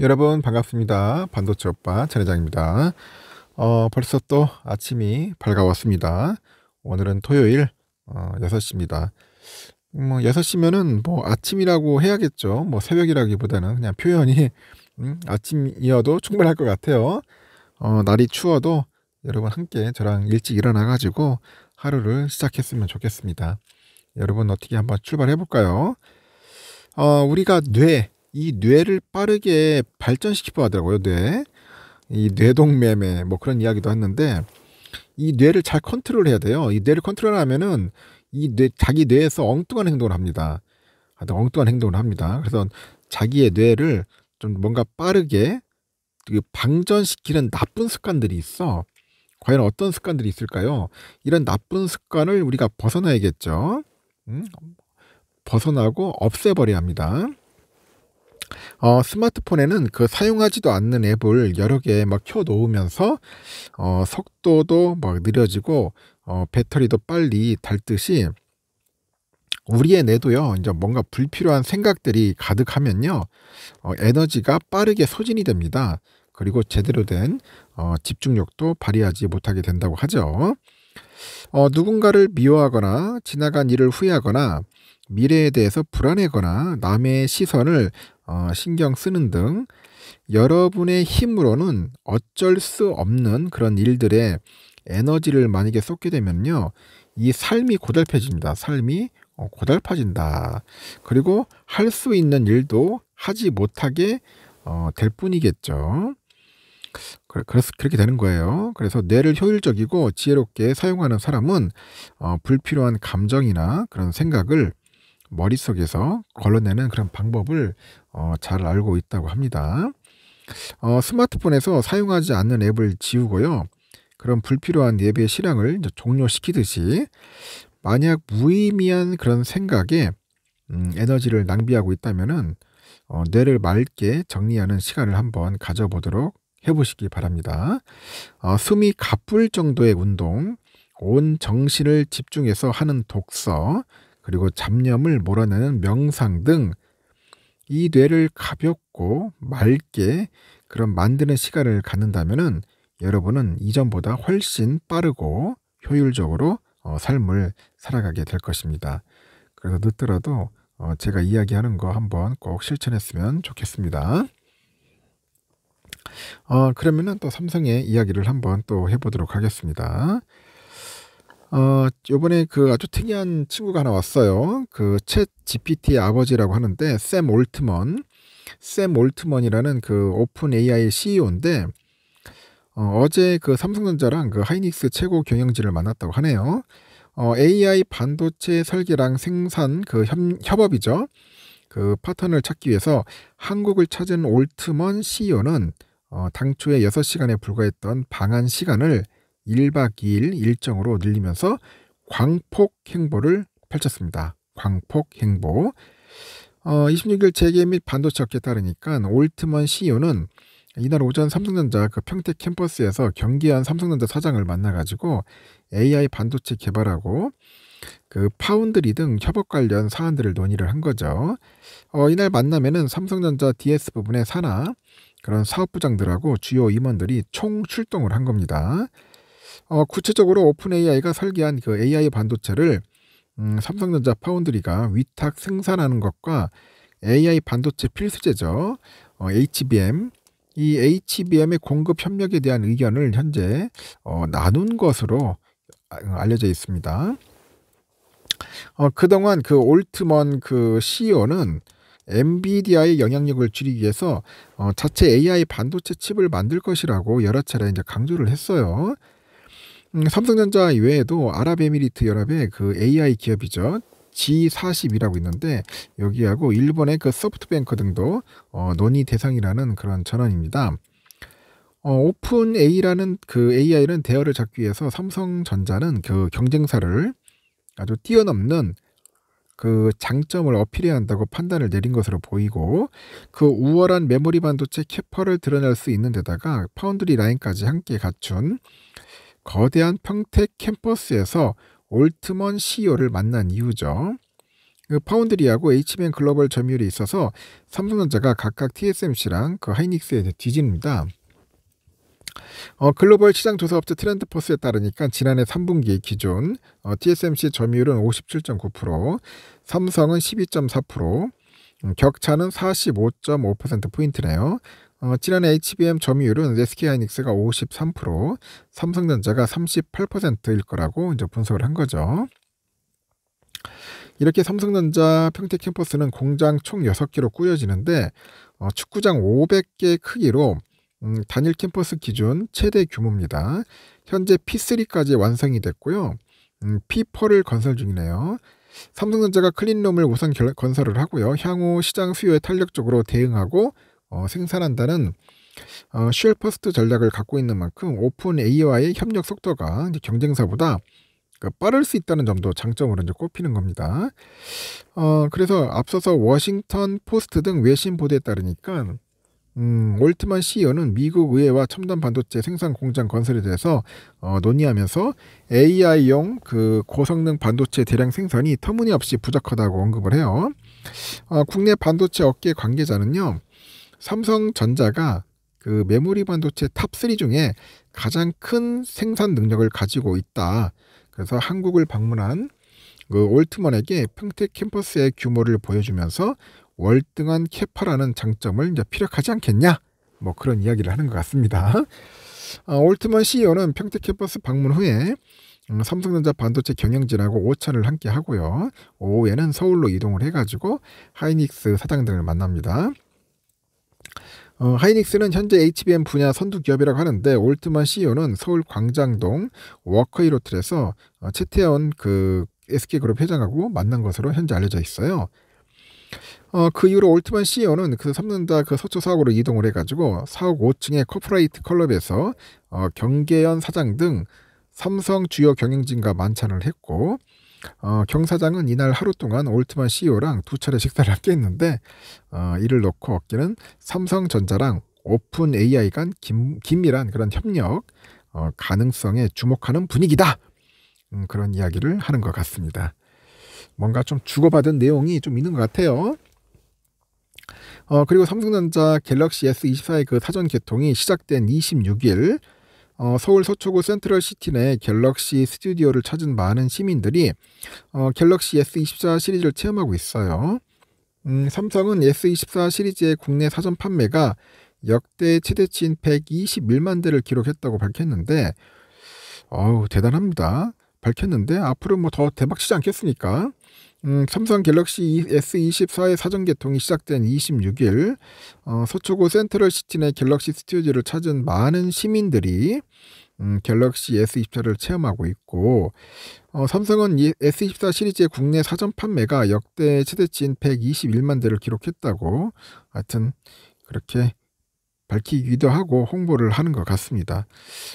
여러분 반갑습니다. 반도체 오빠 차례장입니다 어, 벌써 또 아침이 밝아왔습니다. 오늘은 토요일 어, 6시입니다. 뭐 6시면은 뭐 아침이라고 해야겠죠. 뭐 새벽이라기보다는 그냥 표현이 음, 아침이어도 충분할 것 같아요. 어, 날이 추워도 여러분 함께 저랑 일찍 일어나가지고 하루를 시작했으면 좋겠습니다. 여러분 어떻게 한번 출발해 볼까요? 어, 우리가 뇌이 뇌를 빠르게 발전시키고 하더라고요. 뇌. 이 뇌동매매 뭐 그런 이야기도 했는데 이 뇌를 잘 컨트롤해야 돼요. 이 뇌를 컨트롤하면은 이 뇌 자기 뇌에서 엉뚱한 행동을 합니다. 하여 엉뚱한 행동을 합니다. 그래서 자기의 뇌를 좀 뭔가 빠르게 방전시키는 나쁜 습관들이 있어. 과연 어떤 습관들이 있을까요? 이런 나쁜 습관을 우리가 벗어나야겠죠. 음? 벗어나고 없애버려야 합니다. 어, 스마트폰에는 그 사용하지도 않는 앱을 여러 개 막 켜놓으면서 어, 속도도 막 느려지고 어, 배터리도 빨리 닳듯이 우리의 뇌도요 이제 뭔가 불필요한 생각들이 가득하면요 어, 에너지가 빠르게 소진이 됩니다. 그리고 제대로 된 어, 집중력도 발휘하지 못하게 된다고 하죠. 어, 누군가를 미워하거나 지나간 일을 후회하거나 미래에 대해서 불안해거나 남의 시선을 어, 신경 쓰는 등 여러분의 힘으로는 어쩔 수 없는 그런 일들에 에너지를 만약에 쏟게 되면요. 이 삶이 고달파집니다 삶이 어, 고달파진다. 그리고 할 수 있는 일도 하지 못하게 어, 될 뿐이겠죠. 그 그래서 그렇게 되는 거예요. 그래서 뇌를 효율적이고 지혜롭게 사용하는 사람은 어, 불필요한 감정이나 그런 생각을 머릿속에서 걸러내는 그런 방법을 어, 잘 알고 있다고 합니다. 어, 스마트폰에서 사용하지 않는 앱을 지우고요. 그런 불필요한 앱의 실행을 종료시키듯이 만약 무의미한 그런 생각에 음, 에너지를 낭비하고 있다면은 어, 뇌를 맑게 정리하는 시간을 한번 가져보도록 해보시기 바랍니다. 어, 숨이 가쁠 정도의 운동, 온 정신을 집중해서 하는 독서, 그리고 잡념을 몰아내는 명상 등 이 뇌를 가볍고 맑게 그런 만드는 시간을 갖는다면 여러분은 이전보다 훨씬 빠르고 효율적으로 어, 삶을 살아가게 될 것입니다. 그래서 늦더라도 어, 제가 이야기하는 거 한번 꼭 실천했으면 좋겠습니다. 어, 그러면또 삼성의 이야기를 한번 또 해보도록 하겠습니다. 어, 요번에 그 아주 특이한 친구가 하나 왔어요. 그 챗 GPT의 아버지라고 하는데 샘 올트먼. 샘 올트먼이라는 그 오픈 AI CEO인데 어, 어제 그 삼성전자랑 그 하이닉스 최고 경영진을 만났다고 하네요. 어, AI 반도체 설계랑 생산 그 협, 협업이죠. 그파트을 찾기 위해서 한국을 찾은 올트먼 CEO는 어, 당초에 6시간에 불과했던 방한 시간을 1박 2일 일정으로 늘리면서 광폭 행보를 펼쳤습니다. 광폭 행보. 어, 26일 재개및 반도체 업계 에 따르니까 올트먼 CEO는 이날 오전 삼성전자 그 평택 캠퍼스에서 경기한 삼성전자 사장을 만나가지고 AI 반도체 개발하고 그 파운드리 등 협업 관련 사안들을 논의를 한 거죠. 어, 이날 만남에는 삼성전자 DS 부분의 산하 그런 사업부장들하고 주요 임원들이 총 출동을 한 겁니다. 어, 구체적으로 오픈 AI가 설계한 그 AI 반도체를 음, 삼성전자 파운드리가 위탁 생산하는 것과 AI 반도체 필수제죠. 어, HBM 이 HBM의 공급 협력에 대한 의견을 현재 어, 나눈 것으로 아, 알려져 있습니다. 어, 그동안 그 올트먼 그 CEO는 엔비디아의 영향력을 줄이기 위해서 어, 자체 AI 반도체 칩을 만들 것이라고 여러 차례 이제 강조를 했어요. 음, 삼성전자 이외에도 아랍에미리트 연합의 그 AI 기업이죠. G40이라고 있는데 여기하고 일본의 그 소프트뱅크 등도 어, 논의 대상이라는 그런 전언입니다. 어, 오픈 A라는 그 AI는 대열을 잡기 위해서 삼성전자는 그 경쟁사를 아주 뛰어넘는 그 장점을 어필해야 한다고 판단을 내린 것으로 보이고 그 우월한 메모리 반도체 캐퍼를 드러낼 수 있는 데다가 파운드리 라인까지 함께 갖춘 거대한 평택 캠퍼스에서 올트먼 CEO를 만난 이유죠. 그 파운드리하고 HBN 글로벌 점유율이 있어서 삼성전자가 각각 TSMC랑 그 하이닉스에 뒤집니다. 어, 글로벌 시장 조사 업체 트렌드포스에 따르니까 지난해 3분기 기준 어, TSMC 점유율은 57.9%, 삼성은 12.4%, 음, 격차는 45.5%포인트네요. 어, 지난해 HBM 점유율은 SK 하이닉스가 53%, 삼성전자가 38%일 거라고 이제 분석을 한 거죠. 이렇게 삼성전자 평택 캠퍼스는 공장 총 6개로 꾸려지는데 어, 축구장 500개 크기로 음, 단일 캠퍼스 기준 최대 규모입니다. 현재 P3까지 완성이 됐고요. 음, P4를 건설 중이네요. 삼성전자가 클린룸을 우선 결, 건설을 하고요. 향후 시장 수요에 탄력적으로 대응하고 어, 생산한다는 어, 쉘 퍼스트 전략을 갖고 있는 만큼 오픈 a i 의 협력 속도가 경쟁사보다 그러니까 빠를 수 있다는 점도 장점으로 이제 꼽히는 겁니다. 어, 그래서 앞서서 워싱턴 포스트 등 외신 보도에 따르니까 음, 올트만 CEO는 미국 의회와 첨단 반도체 생산 공장 건설에 대해서 어, 논의하면서 AI용 그 고성능 반도체 대량 생산이 터무니없이 부족하다고 언급을 해요. 어, 국내 반도체 업계 관계자는요. 삼성전자가 그 메모리 반도체 탑 3 중에 가장 큰 생산 능력을 가지고 있다. 그래서 한국을 방문한 그 올트먼에게 평택 캠퍼스의 규모를 보여주면서 월등한 캐파라는 장점을 이제 피력하지 않겠냐? 뭐 그런 이야기를 하는 것 같습니다. 아, 올트먼 CEO는 평택 캠퍼스 방문 후에 음, 삼성전자 반도체 경영진하고 오찬을 함께 하고요. 오후에는 서울로 이동을 해가지고 하이닉스 사장 등을 만납니다. 어, 하이닉스는 현재 HBM 분야 선두 기업이라고 하는데 올트만 CEO는 서울 광장동 워커힐 호텔에서 어, 최태원 그 SK그룹 회장하고 만난 것으로 현재 알려져 있어요. 어, 그 이후로 올트만 CEO는 그 3년다 그 서초 사옥으로 이동을 해가지고 사옥 5층의 커프라이트 클럽에서 어, 경계현 사장 등 삼성 주요 경영진과 만찬을 했고 어, 경사장은 이날 하루 동안 올트만 CEO랑 두 차례 식사를 함께 했는데 어, 이를 놓고 업계는 삼성전자랑 오픈 AI 간 김, 긴밀한 그런 협력 어, 가능성에 주목하는 분위기다. 음, 그런 이야기를 하는 것 같습니다. 뭔가 좀 주고받은 내용이 좀 있는 것 같아요. 어, 그리고 삼성전자 갤럭시 S24의 그 사전 개통이 시작된 26일 어, 서울 서초구 센트럴 시티 내 갤럭시 스튜디오를 찾은 많은 시민들이 어, 갤럭시 S24 시리즈를 체험하고 있어요. 음, 삼성은 S24 시리즈의 국내 사전 판매가 역대 최대치인 121만 대를 기록했다고 밝혔는데 어우 대단합니다. 밝혔는데 앞으로 뭐 더 대박치지 않겠습니까? 음, 삼성 갤럭시 S24의 사전 개통이 시작된 26일 어, 서초구 센트럴 시티 내 갤럭시 스튜디오를 찾은 많은 시민들이 음, 갤럭시 S24를 체험하고 있고 어, 삼성은 이 S24 시리즈의 국내 사전 판매가 역대 최대치인 121만 대를 기록했다고 하여튼 그렇게 밝히기도 하고 홍보를 하는 것 같습니다.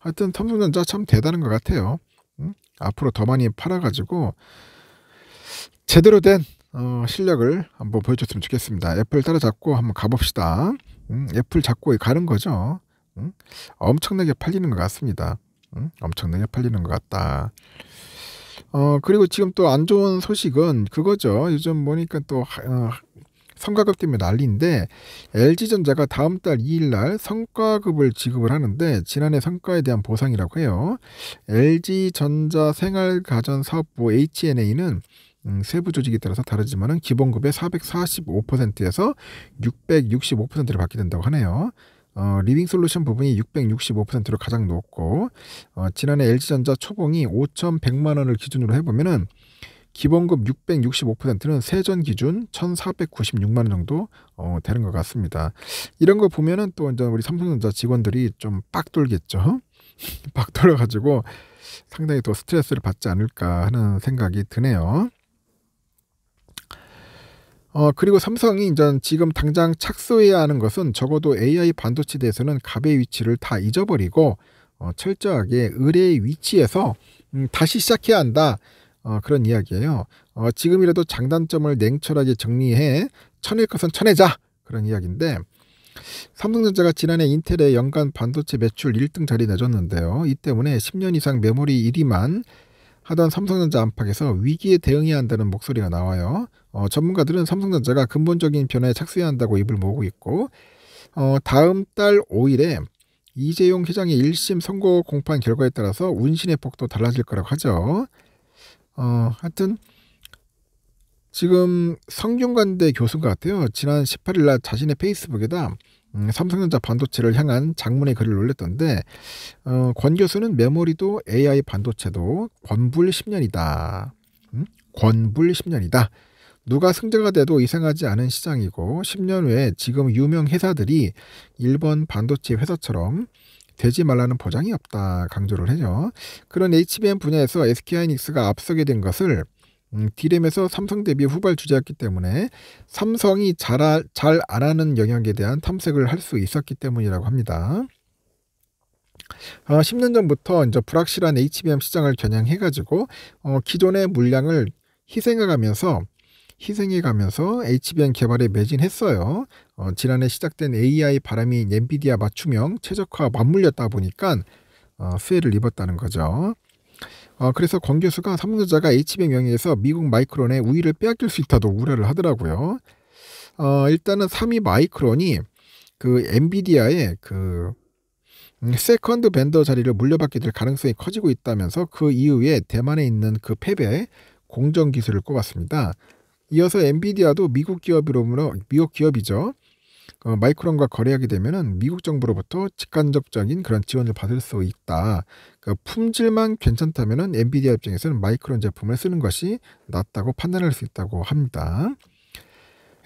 하여튼 삼성전자 참 대단한 것 같아요. 음? 앞으로 더 많이 팔아가지고 제대로 된 어, 실력을 한번 보여줬으면 좋겠습니다. 애플 따라잡고 한번 가봅시다. 음, 애플 잡고 가는 거죠. 음? 엄청나게 팔리는 것 같습니다. 음? 엄청나게 팔리는 것 같다. 어, 그리고 지금 또 안 좋은 소식은 그거죠. 요즘 보니까 또 어, 성과급 때문에 난리인데 LG전자가 다음 달 2일 날 성과급을 지급을 하는데 지난해 성과에 대한 보상이라고 해요. LG전자 생활가전사업부 HNA는 음, 세부 조직에 따라서 다르지만은 기본급의 445%에서 665%를 받게 된다고 하네요. 어, 리빙 솔루션 부분이 665%로 가장 높고 어, 지난해 LG전자 초봉이 5,100만 원을 기준으로 해보면은 기본급 665%는 세전 기준 1,496만 원 정도 어, 되는 것 같습니다. 이런 거 보면은 또 이제 우리 삼성전자 직원들이 좀 빡 돌겠죠. 빡 돌아가지고 상당히 더 스트레스를 받지 않을까 하는 생각이 드네요. 어, 그리고 삼성이 이제 지금 당장 착수해야 하는 것은 적어도 AI 반도체 대해서는 갑의 위치를 다 잊어버리고 어, 철저하게 의뢰의 위치에서 음, 다시 시작해야 한다. 어, 그런 이야기예요. 어, 지금이라도 장단점을 냉철하게 정리해 쳐낼 것은 쳐내자. 그런 이야기인데 삼성전자가 지난해 인텔의 연간 반도체 매출 1등 자리 내줬는데요. 이 때문에 10년 이상 메모리 1위만 하던 삼성전자 안팎에서 위기에 대응해야 한다는 목소리가 나와요. 어, 전문가들은 삼성전자가 근본적인 변화에 착수해야 한다고 입을 모으고 있고 어, 다음 달 5일에 이재용 회장의 1심 선거 공판 결과에 따라서 운신의 폭도 달라질 거라고 하죠. 어, 하여튼 지금 성균관대 교수인 것 같아요. 지난 18일 날 자신의 페이스북에다 음, 삼성전자 반도체를 향한 장문의 글을 올렸던데 어, 권 교수는 메모리도 AI 반도체도 권불 10년이다. 음? 권불 10년이다. 누가 승자가 돼도 이상하지 않은 시장이고 10년 후에 지금 유명 회사들이 일본 반도체 회사처럼 되지 말라는 보장이 없다 강조를 해요. 그런 HBM 분야에서 SK하이닉스가 앞서게 된 것을 음, 디램에서 삼성 대비 후발 주자였기 때문에 삼성이 잘잘안 아, 하는 영역에 대한 탐색을 할 수 있었기 때문이라고 합니다. 어, 10년 전부터 이제 불확실한 HBM 시장을 겨냥해가지고 어, 기존의 물량을 희생해가면서 희생해가면서 HBM 개발에 매진했어요. 어, 지난해 시작된 AI 바람이 엔비디아 맞춤형 최적화 맞물렸다 보니까 어, 수혜를 입었다는 거죠. 어, 그래서 권 교수가 삼성전자가 HBM 영위에서 미국 마이크론의 우위를 빼앗길 수 있다도 우려를 하더라고요. 어, 일단은 3위 마이크론이 그 엔비디아의 그 음, 세컨드 벤더 자리를 물려받게 될 가능성이 커지고 있다면서 그 이후에 대만에 있는 그 팹에 공정 기술을 꼽았습니다. 이어서 엔비디아도 미국 기업이로므로 미국 기업이죠. 어, 마이크론과 거래하게 되면은 미국 정부로부터 직간접적인 그런 지원을 받을 수 있다. 그러니까 품질만 괜찮다면은 엔비디아 입장에서는 마이크론 제품을 쓰는 것이 낫다고 판단할 수 있다고 합니다.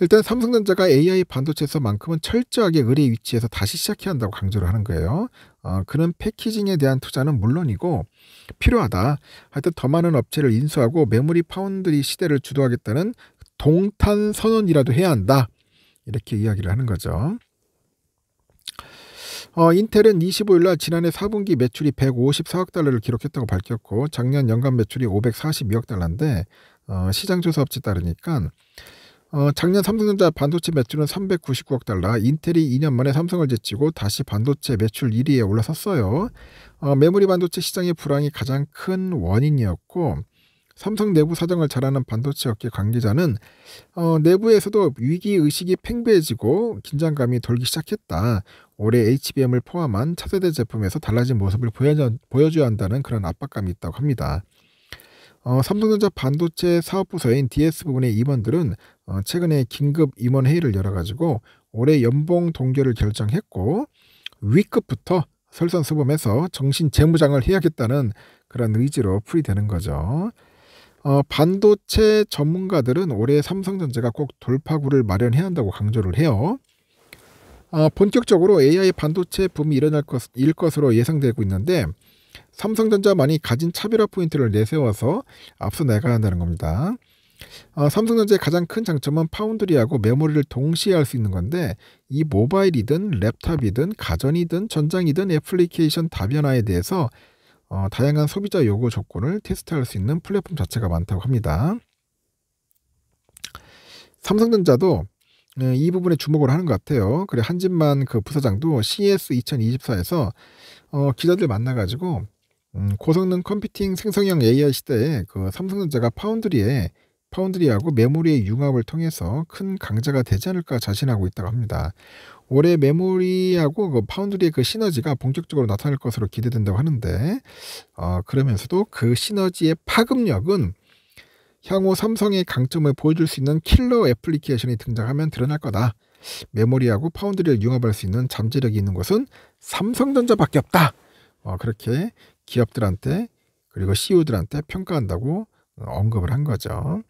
일단 삼성전자가 AI 반도체에서만큼은 철저하게 의뢰 위치에서 다시 시작해야 한다고 강조를 하는 거예요. 어, 그런 패키징에 대한 투자는 물론이고 필요하다. 하여튼 더 많은 업체를 인수하고 메모리 파운드리 시대를 주도하겠다는 동탄 선언이라도 해야 한다. 이렇게 이야기를 하는 거죠. 어, 인텔은 25일 날 지난해 4분기 매출이 154억 달러를 기록했다고 밝혔고 작년 연간 매출이 542억 달러인데 어, 시장 조사 업체 따르니까 어, 작년 삼성전자 반도체 매출은 399억 달러, 인텔이 2년 만에 삼성을 제치고 다시 반도체 매출 1위에 올라섰어요. 어, 메모리 반도체 시장의 불황이 가장 큰 원인이었고 삼성 내부 사정을 잘 아는 반도체 업계 관계자는 어, 내부에서도 위기 의식이 팽배해지고 긴장감이 돌기 시작했다. 올해 HBM을 포함한 차세대 제품에서 달라진 모습을 보여줘, 보여줘야 한다는 그런 압박감이 있다고 합니다. 어, 삼성전자 반도체 사업부서인 DS 부분의 임원들은 어, 최근에 긴급 임원 회의를 열어가지고 올해 연봉 동결을 결정했고 위급부터 설선수범해서 정신 재무장을 해야겠다는 그런 의지로 풀이되는 거죠. 어, 반도체 전문가들은 올해 삼성전자가 꼭 돌파구를 마련해야 한다고 강조를 해요. 어, 본격적으로 AI 반도체 붐이 일어날 것, 일 것으로 예상되고 있는데 삼성전자만이 가진 차별화 포인트를 내세워서 앞서 나가야 한다는 겁니다. 어, 삼성전자의 가장 큰 장점은 파운드리하고 메모리를 동시에 할 수 있는 건데 이 모바일이든 랩탑이든 가전이든 전장이든 애플리케이션 다변화에 대해서 어, 다양한 소비자 요구 조건을 테스트할 수 있는 플랫폼 자체가 많다고 합니다. 삼성전자도 예, 이 부분에 주목을 하는 것 같아요. 그래 한진만 그 부사장도 CES 2024에서 어, 기자들 만나가지고 음, 고성능 컴퓨팅 생성형 AI 시대에 그 삼성전자가 파운드리에 파운드리하고 메모리의 융합을 통해서 큰 강자가 되지 않을까 자신하고 있다고 합니다. 올해 메모리하고 그 파운드리의 그 시너지가 본격적으로 나타날 것으로 기대된다고 하는데 어, 그러면서도 그 시너지의 파급력은 향후 삼성의 강점을 보여줄 수 있는 킬러 애플리케이션이 등장하면 드러날 거다. 메모리하고 파운드리를 융합할 수 있는 잠재력이 있는 것은 삼성전자밖에 없다. 어, 그렇게 기업들한테 그리고 CEO들한테 평가한다고 어, 언급을 한 거죠.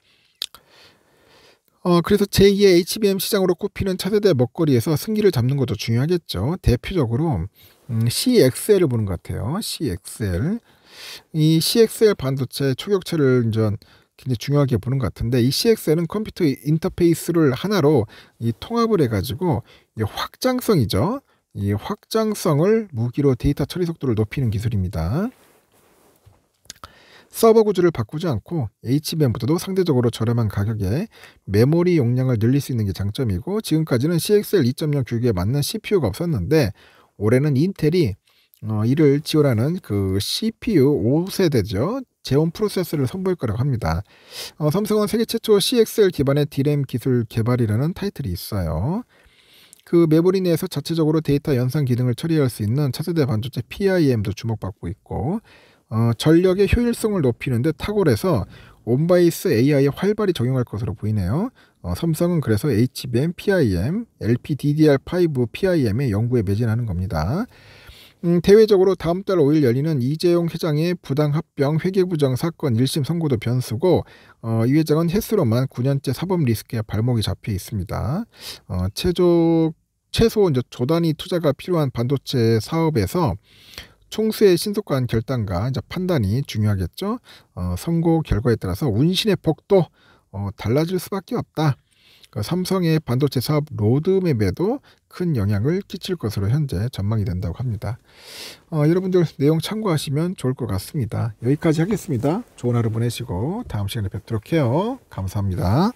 어, 그래서 제2의 HBM 시장으로 꼽히는 차세대 먹거리에서 승기를 잡는 것도 중요하겠죠. 대표적으로 음, CXL을 보는 것 같아요. CXL. 이 CXL 반도체 초격차를 이제 굉장히 중요하게 보는 것 같은데 이 CXL은 컴퓨터 인터페이스를 하나로 이 통합을 해가지고 이 확장성이죠. 이 확장성을 무기로 데이터 처리 속도를 높이는 기술입니다. 서버 구조를 바꾸지 않고 HBM보다도 상대적으로 저렴한 가격에 메모리 용량을 늘릴 수 있는 게 장점이고 지금까지는 CXL 2.0 규격에 맞는 CPU가 없었는데 올해는 인텔이 어, 이를 지원하는 그 CPU 5세대죠. 재원 프로세스를 선보일 거라고 합니다. 어, 삼성은 세계 최초 CXL 기반의 D램 기술 개발이라는 타이틀이 있어요. 그 메모리 내에서 자체적으로 데이터 연산 기능을 처리할 수 있는 차세대 반도체 PIM도 주목받고 있고 어, 전력의 효율성을 높이는데 탁월해서 온바이스 AI에 활발히 적용할 것으로 보이네요. 어, 삼성은 그래서 HBM, PIM, LPDDR5, PIM의 연구에 매진하는 겁니다. 음, 대외적으로 다음 달 5일 열리는 이재용 회장의 부당합병 회계부정 사건 1심 선고도 변수고 어, 이 회장은 횟수로만 9년째 사법 리스크에 발목이 잡혀 있습니다. 어, 최조, 최소 조단위 투자가 필요한 반도체 사업에서 총수의 신속한 결단과 이제 판단이 중요하겠죠. 어, 선거 결과에 따라서 운신의 폭도 어, 달라질 수밖에 없다. 그 삼성의 반도체 사업 로드맵에도 큰 영향을 끼칠 것으로 현재 전망이 된다고 합니다. 어, 여러분들 내용 참고하시면 좋을 것 같습니다. 여기까지 하겠습니다. 좋은 하루 보내시고 다음 시간에 뵙도록 해요. 감사합니다.